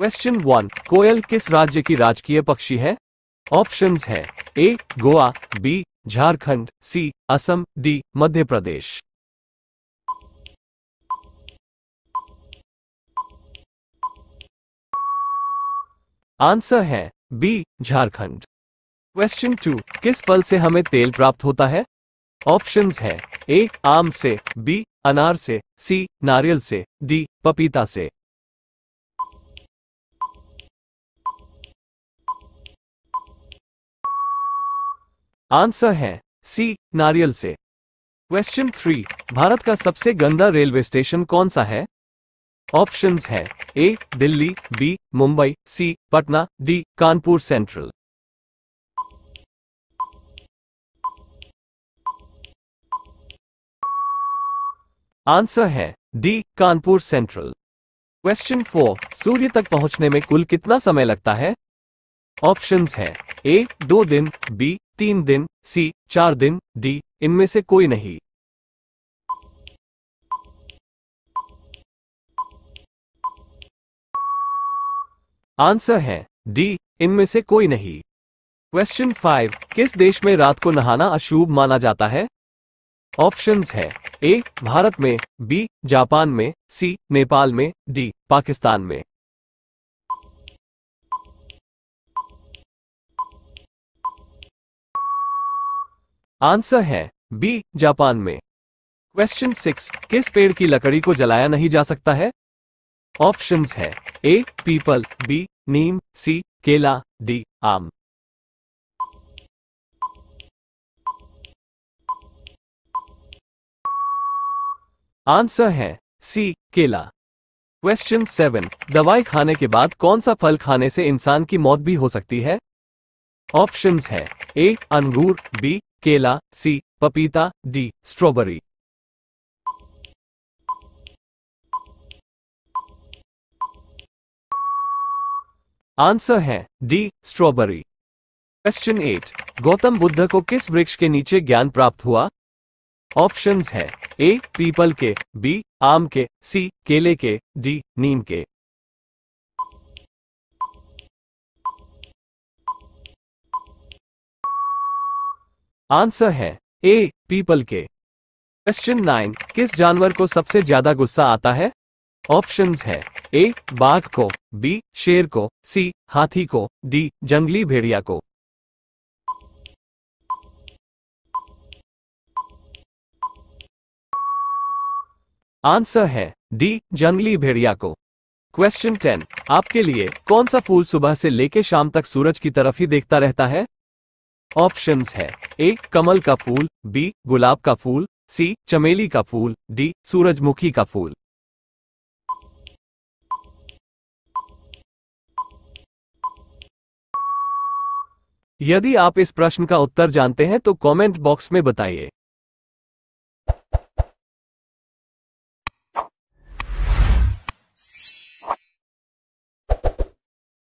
question one कोयल किस राज्य की राजकीय पक्षी है ऑप्शंस है A Goa B Jharkhand C Assam D Madhya Pradesh answer है बी झारखंड क्वेश्चन टू किस फल से हमें तेल प्राप्त होता है ऑप्शंस है ए आम से बी अनार से सी नारियल से डी पपीता से आंसर है सी नारियल से क्वेश्चन थ्री भारत का सबसे गंदा रेलवे स्टेशन कौन सा है ऑप्शंस है A Delhi B Mumbai C Patna D Kanpur central answer है D Kanpur central question four सूर्य तक पहुंचने में कुल कितना समय लगता है ऑप्शंस है ए दो दिन बी तीन दिन सी चार दिन डी इनमें से कोई नहीं आंसर है डी इनमें से कोई नहीं क्वेश्चन फाइव किस देश में रात को नहाना अशुभ माना जाता है ऑप्शंस है ए भारत में बी जापान में सी नेपाल में डी पाकिस्तान में आंसर है बी जापान में क्वेश्चन सिक्स किस पेड़ की लकड़ी को जलाया नहीं जा सकता है ऑप्शन है ए पीपल बी नीम सी केला डी आम आंसर है सी केला क्वेश्चन सेवन दवाई खाने के बाद कौन सा फल खाने से इंसान की मौत भी हो सकती है ऑप्शंस है ए अंगूर बी केला सी पपीता डी स्ट्रॉबेरी आंसर है D strawberry question eight Gautam Buddha को किस वृक्ष के नीचे ज्ञान प्राप्त हुआ ऑप्शंस है ए पीपल के बी आम के सी केले के डी नीम के आंसर है ए पीपल के क्वेश्चन नाइन किस जानवर को सबसे ज्यादा गुस्सा आता है ऑप्शन है ए बाघ को बी शेर को सी हाथी को डी जंगली भेड़िया को आंसर है डी जंगली भेड़िया को क्वेश्चन टेन आपके लिए कौन सा फूल सुबह से लेके शाम तक सूरज की तरफ ही देखता रहता है ऑप्शंस है ए कमल का फूल बी गुलाब का फूल सी चमेली का फूल डी सूरजमुखी का फूल यदि आप इस प्रश्न का उत्तर जानते हैं तो कमेंट बॉक्स में बताइए